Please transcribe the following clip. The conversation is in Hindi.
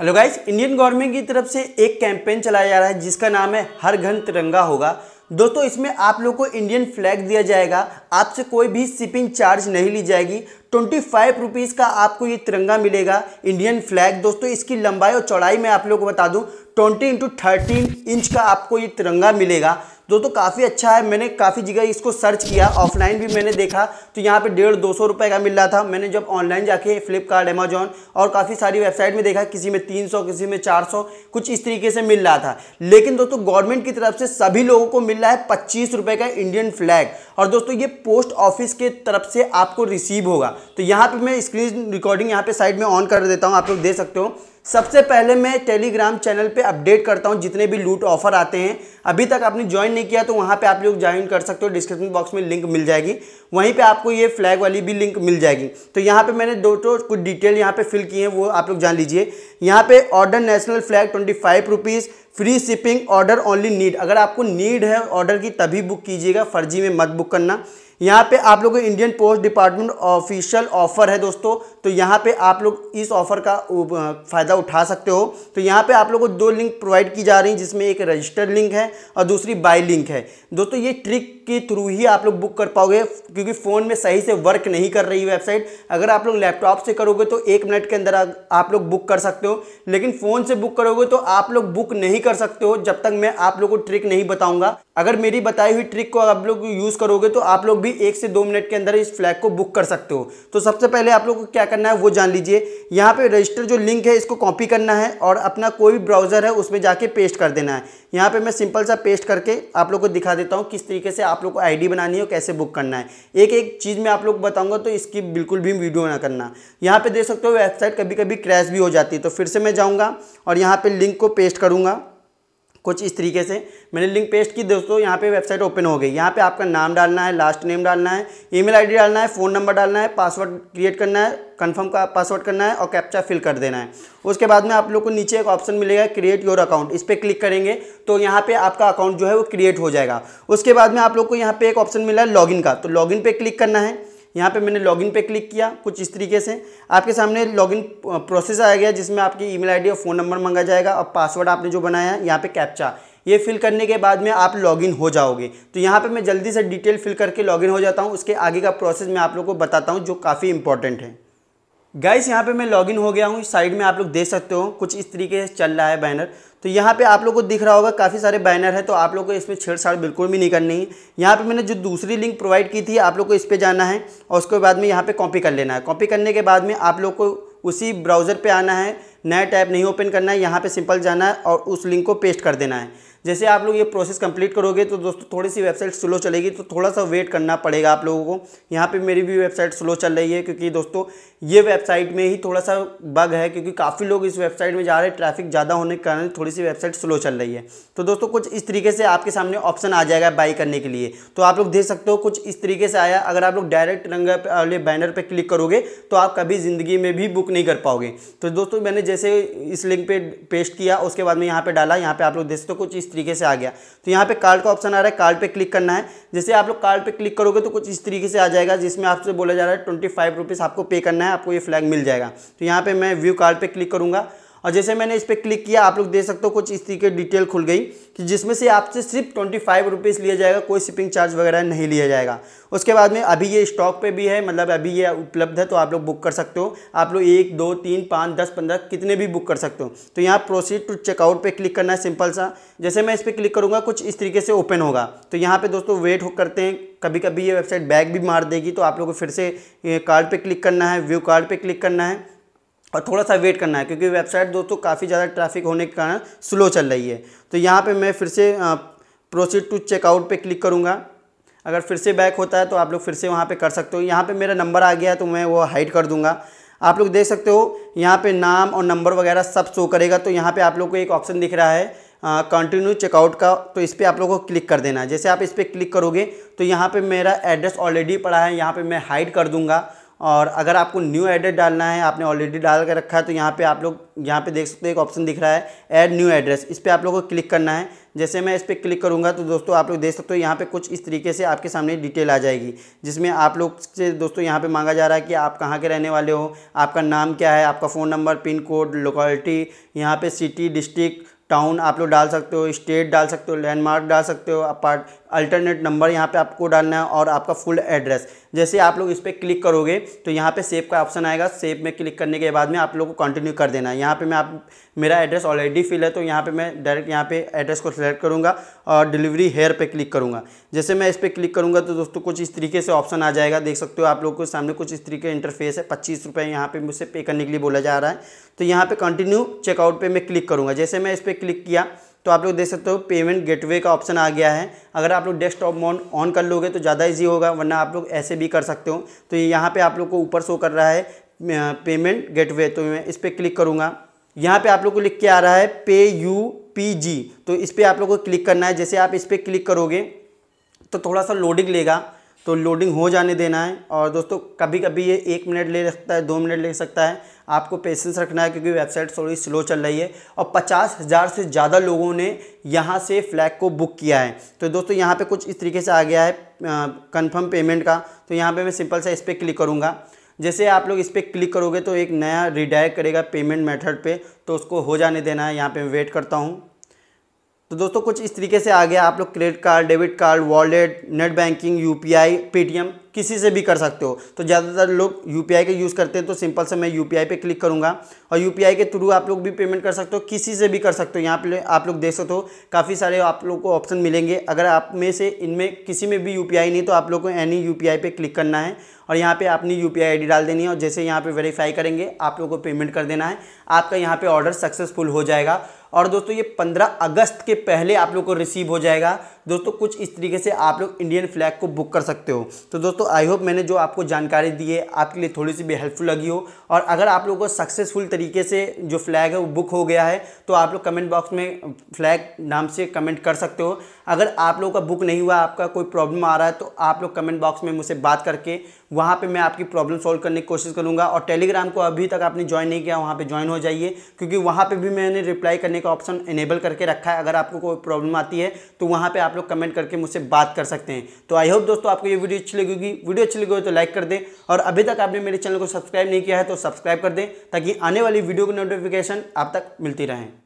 हेलो गाइस इंडियन गवर्नमेंट की तरफ से एक कैंपेन चलाया जा रहा है जिसका नाम है हर घन तिरंगा होगा दोस्तों इसमें आप लोग को इंडियन फ्लैग दिया जाएगा आपसे कोई भी शिपिंग चार्ज नहीं ली जाएगी ट्वेंटी फाइव रुपीज़ का आपको ये तिरंगा मिलेगा इंडियन फ्लैग दोस्तों इसकी लंबाई और चौड़ाई मैं आप लोग को बता दूँ ट्वेंटी इंटू थर्टीन इंच का आपको ये तिरंगा मिलेगा दोस्तों काफ़ी अच्छा है मैंने काफ़ी जगह इसको सर्च किया ऑफलाइन भी मैंने देखा तो यहाँ पे डेढ़ दो सौ रुपये का मिल रहा था मैंने जब ऑनलाइन जाके फ्लिपकार्ट अमेजोन और काफ़ी सारी वेबसाइट में देखा किसी में तीन सौ किसी में चार सौ कुछ इस तरीके से मिल रहा था लेकिन दोस्तों गवर्नमेंट की तरफ से सभी लोगों को मिल रहा है पच्चीस रुपये का इंडियन फ्लैग और दोस्तों ये पोस्ट ऑफिस के तरफ से आपको रिसीव होगा तो यहाँ पर मैं स्क्रीन रिकॉर्डिंग यहाँ पर साइड में ऑन कर देता हूँ आप लोग दे सकते हो सबसे पहले मैं टेलीग्राम चैनल पे अपडेट करता हूँ जितने भी लूट ऑफर आते हैं अभी तक आपने ज्वाइन नहीं किया तो वहाँ पे आप लोग ज्वाइन कर सकते हो डिस्क्रिप्शन बॉक्स में लिंक मिल जाएगी वहीं पे आपको ये फ्लैग वाली भी लिंक मिल जाएगी तो यहाँ पे मैंने दो तो कुछ डिटेल यहाँ पे फिल किए हैं वो आप लोग जान लीजिए यहाँ पे order national flag twenty five rupees free shipping order only need अगर आपको नीड है ऑर्डर की तभी बुक कीजिएगा फर्जी में मत बुक करना यहाँ पे आप लोगों को Indian post department official offer है दोस्तों तो यहाँ पे आप लोग इस ऑफर का फ़ायदा उठा सकते हो तो यहाँ पे आप लोगों को दो लिंक प्रोवाइड की जा रही हैं जिसमें एक रजिस्टर्ड लिंक है और दूसरी बाई लिंक है दोस्तों ये ट्रिक के थ्रू ही आप लोग बुक कर पाओगे क्योंकि फ़ोन में सही से वर्क नहीं कर रही वेबसाइट अगर आप लोग लैपटॉप से करोगे तो एक मिनट के अंदर आप लोग बुक कर सकते हो लेकिन फ़ोन से बुक करोगे तो आप लोग बुक नहीं कर सकते हो जब तक मैं आप लोग को ट्रिक नहीं बताऊँगा अगर मेरी बताई हुई ट्रिक को आप लोग यूज़ करोगे तो आप लोग भी भी एक से दो मिनट के अंदर इस फ्लैग को बुक कर सकते हो तो सबसे पहले आप लोग को क्या करना है वो जान लीजिए यहाँ पे रजिस्टर जो लिंक है इसको कॉपी करना है और अपना कोई भी ब्राउज़र है उसमें जाके पेस्ट कर देना है यहाँ पे मैं सिंपल सा पेस्ट करके आप लोग को दिखा देता हूँ किस तरीके से आप लोग को आई बनानी है कैसे बुक करना है एक एक चीज़ में आप लोग बताऊँगा तो इसकी बिल्कुल भी वीडियो ना करना यहाँ पर देख सकते हो वेबसाइट कभी कभी क्रैश भी हो जाती है तो फिर से मैं जाऊँगा और यहाँ पर लिंक को पेस्ट करूँगा कुछ इस तरीके से मैंने लिंक पेस्ट की दोस्तों यहाँ पे वेबसाइट ओपन हो गई यहाँ पे आपका नाम डालना है लास्ट नेम डालना है ईमेल आईडी डालना है फ़ोन नंबर डालना है पासवर्ड क्रिएट करना है कंफर्म का पासवर्ड करना है और कैप्चा फिल कर देना है उसके बाद में आप लोग को नीचे एक ऑप्शन मिलेगा क्रिएट योर अकाउंट इस पर क्लिक करेंगे तो यहाँ पर आपका अकाउंट जो है वो क्रिएट हो जाएगा उसके बाद में आप लोग को यहाँ पे एक ऑप्शन मिला है लॉगिन का तो लॉगिन पर क्लिक करना है यहाँ पे मैंने लॉगिन पे क्लिक किया कुछ इस तरीके से आपके सामने लॉगिन प्रोसेस आया गया जिसमें आपकी ईमेल आईडी और फ़ोन नंबर मांगा जाएगा और पासवर्ड आपने जो बनाया है यहाँ पे कैप्चा ये फिल करने के बाद में आप लॉगिन हो जाओगे तो यहाँ पे मैं जल्दी से डिटेल फिल करके लॉगिन हो जाता हूँ उसके आगे का प्रोसेस मैं आप लोग को बताता हूँ जो काफ़ी इंपॉर्टेंट है गाइस यहाँ पे मैं लॉगिन हो गया हूँ साइड में आप लोग देख सकते हो कुछ इस तरीके से चल रहा है बैनर तो यहाँ पे आप लोग को दिख रहा होगा काफ़ी सारे बैनर है तो आप लोग को इसमें छेड़छाड़ बिल्कुल भी नहीं करनी है यहाँ पे मैंने जो दूसरी लिंक प्रोवाइड की थी आप लोग को इस पर जाना है और उसके बाद में यहाँ पे कॉपी कर लेना है कॉपी करने के बाद में आप लोग को उसी ब्राउज़र पे आना है नया टैब नहीं ओपन करना है यहाँ पर सिंपल जाना है और उस लिंक को पेस्ट कर देना है जैसे आप लोग ये प्रोसेस कंप्लीट करोगे तो दोस्तों थोड़ी सी वेबसाइट स्लो चलेगी तो थोड़ा सा वेट करना पड़ेगा आप लोगों को यहाँ पे मेरी भी वेबसाइट स्लो चल रही है क्योंकि दोस्तों ये वेबसाइट में ही थोड़ा सा बग है क्योंकि काफ़ी लोग इस वेबसाइट में जा रहे हैं ट्रैफिक ज़्यादा होने के कारण थोड़ी सी वेबसाइट स्लो चल रही है तो दोस्तों कुछ इस तरीके से आपके सामने ऑप्शन आ जाएगा बाई करने के लिए तो आप लोग देख सकते हो कुछ इस तरीके से आया अगर आप लोग डायरेक्ट रंग वाले बैनर पर क्लिक करोगे तो आप कभी ज़िंदगी में भी बुक नहीं कर पाओगे तो दोस्तों मैंने जैसे इस लिंक पर पेस्ट किया उसके बाद में यहाँ पर डाला यहाँ पर आप लोग देख सकते हो कुछ इस तरीके से आ गया तो यहाँ पे कार्ड का ऑप्शन आ रहा है कार्ड पे क्लिक करना है जैसे आप लोग कार्ड पे क्लिक करोगे तो कुछ इस तरीके से आ जाएगा जिसमें आपसे बोला जा रहा है ट्वेंटी फाइव आपको पे करना है आपको ये फ्लैग मिल जाएगा तो यहाँ पर मैं व्यू कार्ड पर क्लिक करूँगा और जैसे मैंने इस पर क्लिक किया आप लोग देख सकते हो कुछ इस तरीके डिटेल खुल गई कि जिसमें से आपसे सिर्फ ट्वेंटी फाइव रुपीज़ लिया जाएगा कोई शिपिंग चार्ज वगैरह नहीं लिया जाएगा उसके बाद में अभी ये स्टॉक पे भी है मतलब अभी ये उपलब्ध है तो आप लोग बुक कर सकते हो आप लोग एक दो तीन पाँच दस पंद्रह कितने भी बुक कर सकते हो तो यहाँ प्रोसीड टू चेकआउट पर क्लिक करना है सिंपल सा जैसे मैं इस पर क्लिक करूँगा कुछ इस तरीके से ओपन होगा तो यहाँ पर दोस्तों वेट करते हैं कभी कभी ये वेबसाइट बैग भी मार देगी तो आप लोग को फिर से कार्ड पर क्लिक करना है व्यू कार्ड पर क्लिक करना है और थोड़ा सा वेट करना है क्योंकि वेबसाइट दोस्तों काफ़ी ज़्यादा ट्रैफिक होने के कारण स्लो चल रही है तो यहाँ पे मैं फिर से प्रोसीड टू चेकआउट पे क्लिक करूँगा अगर फिर से बैक होता है तो आप लोग फिर से वहाँ पे कर सकते हो यहाँ पे मेरा नंबर आ गया है तो मैं वो हाइड कर दूँगा आप लोग देख सकते हो यहाँ पर नाम और नंबर वगैरह सब शो करेगा तो यहाँ पर आप लोग को एक ऑप्शन दिख रहा है कंटिन्यू चेकआउट का तो इस पर आप लोगों को क्लिक कर देना है जैसे आप इस पर क्लिक करोगे तो यहाँ पर मेरा एड्रेस ऑलरेडी पड़ा है यहाँ पर मैं हाइड कर दूँगा और अगर आपको न्यू एड्रेस डालना है आपने ऑलरेडी डाल कर रखा है तो यहाँ पे आप लोग यहाँ पे देख सकते हैं एक ऑप्शन दिख रहा है ऐड न्यू एड्रेस इस पर आप लोगों को क्लिक करना है जैसे मैं इस पर क्लिक करूँगा तो दोस्तों आप लोग देख सकते हो यहाँ पे कुछ इस तरीके से आपके सामने डिटेल आ जाएगी जिसमें आप लोग से दोस्तों यहाँ पर मांगा जा रहा है कि आप कहाँ के रहने वाले हो आपका नाम क्या है आपका phone number pin code locality यहाँ पे सिटी डिस्ट्रिक्ट टाउन आप लोग डाल सकते हो स्टेट डाल सकते हो लैंडमार्क डाल सकते हो अपार्ट अल्टरनेट नंबर यहाँ पे आपको डालना है और आपका फुल एड्रेस जैसे आप लोग इस पर क्लिक करोगे तो यहाँ पे सेव का ऑप्शन आएगा सेव में क्लिक करने के बाद में आप लोग को कंटिन्यू कर देना है यहाँ पे मैं आप मेरा एड्रेस ऑलरेडी फिल है तो यहाँ पे मैं डायरेक्ट यहाँ पे एड्रेस को सिलेक्ट करूँगा और डिलीवरी हेयर पर क्लिक करूँगा जैसे मैं इस पर क्लिक करूँगा तो दोस्तों कुछ इस तरीके से ऑप्शन आ जाएगा देख सकते हो आप लोग के सामने कुछ इस तरीके इंटरफेस है पच्चीस रुपये यहाँ पर मुझसे पे करने के लिए बोला जा रहा है तो यहाँ पर कंटिन्यू चेकआउट पर मैं क्लिक करूँगा जैसे मैं इस पर क्लिक किया तो आप लोग देख सकते हो पेमेंट गेटवे का ऑप्शन आ गया है अगर आप लोग डेस्कटॉप मोड ऑन कर लोगे तो ज़्यादा ईजी होगा वरना आप लोग ऐसे भी कर सकते हो तो यहाँ पर आप लोग को ऊपर शो कर रहा है पेमेंट गेटवे तो मैं इस पर क्लिक करूँगा यहाँ पे आप लोग को लिख के आ रहा है पे यू पी जी तो इस पर आप लोग को क्लिक करना है जैसे आप इस पर क्लिक करोगे तो थोड़ा सा लोडिंग लेगा तो लोडिंग हो जाने देना है और दोस्तों कभी कभी ये एक मिनट ले सकता है दो मिनट ले सकता है आपको पेशेंस रखना है क्योंकि वेबसाइट थोड़ी स्लो चल रही है और पचास हज़ार से ज़्यादा लोगों ने यहाँ से फ्लैग को बुक किया है तो दोस्तों यहाँ पे कुछ इस तरीके से आ गया है कंफर्म पेमेंट का तो यहाँ पे मैं सिंपल सा इस पर क्लिक करूँगा जैसे आप लोग इस पर क्लिक करोगे तो एक नया रिडायर करेगा पेमेंट मेथड पे तो उसको हो जाने देना है यहाँ पे मैं वेट करता हूँ तो दोस्तों कुछ इस तरीके से आ गया आप लोग credit card debit card wallet net banking U Paytm किसी से भी कर सकते हो तो ज़्यादातर लोग यू का यूज़ करते हैं तो सिंपल से मैं यू पे क्लिक करूँगा और यू के थ्रू आप लोग भी पेमेंट कर सकते हो किसी से भी कर सकते हो यहाँ पे आप लोग देख सकते हो काफ़ी सारे आप लोग को ऑप्शन मिलेंगे अगर आप में से इनमें किसी में भी यू नहीं तो आप लोग को एनी यू पी क्लिक करना है और यहाँ पे अपनी यू पी आई डाल देनी है और जैसे यहाँ पे वेरीफाई करेंगे आप लोग को पेमेंट कर देना है आपका यहाँ पे ऑर्डर सक्सेसफुल हो जाएगा और दोस्तों ये 15 अगस्त के पहले आप लोग को रिसीव हो जाएगा दोस्तों कुछ इस तरीके से आप लोग इंडियन फ्लैग को बुक कर सकते हो तो दोस्तों आई होप मैंने जो आपको जानकारी दी है आपके लिए थोड़ी सी भी हेल्पफुल लगी हो और अगर आप लोगों को सक्सेसफुल तरीके से जो फ्लैग है वो बुक हो गया है तो आप लोग कमेंट बॉक्स में फ्लैग नाम से कमेंट कर सकते हो अगर आप लोगों का बुक नहीं हुआ आपका कोई प्रॉब्लम आ रहा है तो आप लोग कमेंट बॉक्स में मुझसे बात करके वहाँ पे मैं आपकी प्रॉब्लम सॉल्व करने की कोशिश करूँगा और टेलीग्राम को अभी तक आपने ज्वाइन नहीं किया वहाँ पे ज्वाइन हो जाइए क्योंकि वहाँ पे भी मैंने रिप्लाई करने का ऑप्शन इनेबल करके रखा है अगर आपको कोई प्रॉब्लम आती है तो वहाँ पर आप लोग कमेंट करके मुझसे बात कर सकते हैं तो आई होप दोस्तों आपको ये वीडियो अच्छी लगेगी वीडियो अच्छी लगी हो तो लाइक कर दें और अभी तक आपने मेरे चैनल को सब्सक्राइब नहीं किया है तो सब्सक्राइब कर दें ताकि आने वाली वीडियो की नोटिफिकेशन आप तक मिलती रहें